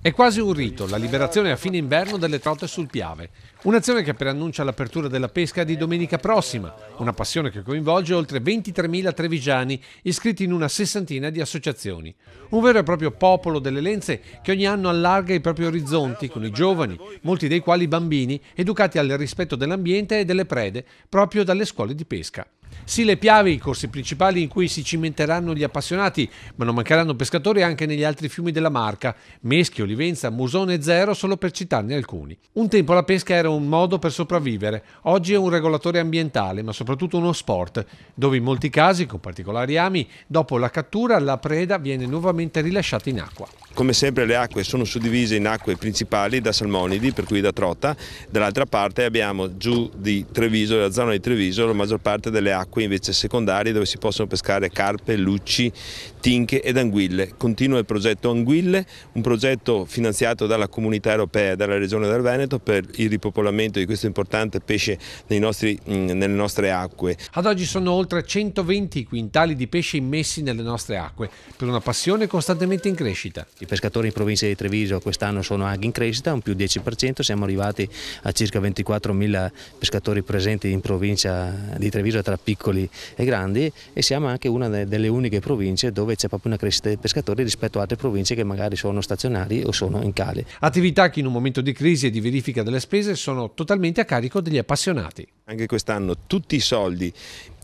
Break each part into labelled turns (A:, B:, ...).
A: È quasi un rito la liberazione a fine inverno delle trote sul Piave, un'azione che preannuncia l'apertura della pesca di domenica prossima, una passione che coinvolge oltre 23.000 trevigiani iscritti in una sessantina di associazioni. Un vero e proprio popolo delle lenze che ogni anno allarga i propri orizzonti con i giovani, molti dei quali bambini, educati al rispetto dell'ambiente e delle prede proprio dalle scuole di pesca. Sì, le Piave, i corsi principali in cui si cimenteranno gli appassionati, ma non mancheranno pescatori anche negli altri fiumi della Marca, Meschio, Livenza, Musone Zero, solo per citarne alcuni. Un tempo la pesca era un modo per sopravvivere, oggi è un regolatore ambientale, ma soprattutto uno sport, dove in molti casi, con particolari ami, dopo la cattura la preda viene nuovamente rilasciata in acqua.
B: Come sempre le acque sono suddivise in acque principali da Salmonidi, per cui da trota, dall'altra parte abbiamo giù di Treviso, la zona di Treviso, la maggior parte delle acque invece secondarie dove si possono pescare carpe, lucci, tinche ed anguille. Continua il progetto Anguille, un progetto finanziato dalla comunità europea e dalla regione del Veneto per il ripopolamento di questo importante pesce nostri,
C: nelle nostre acque.
A: Ad oggi sono oltre 120 quintali di pesce immessi nelle nostre acque per una passione costantemente in crescita. I
C: pescatori in provincia di Treviso quest'anno sono anche in crescita, un più 10%, siamo arrivati a circa 24.000 pescatori presenti in provincia di Treviso tra piccoli e grandi e siamo anche una delle uniche province dove c'è proprio una crescita dei pescatori rispetto a altre province che magari sono stazionari o sono in cale.
A: Attività che in un momento di crisi e di verifica delle spese sono totalmente a carico degli appassionati.
C: Anche quest'anno
B: tutti i soldi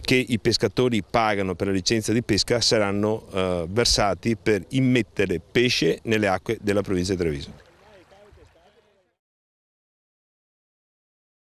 B: che i pescatori pagano per la licenza di pesca saranno eh, versati per immettere pesce nelle acque della provincia di Treviso.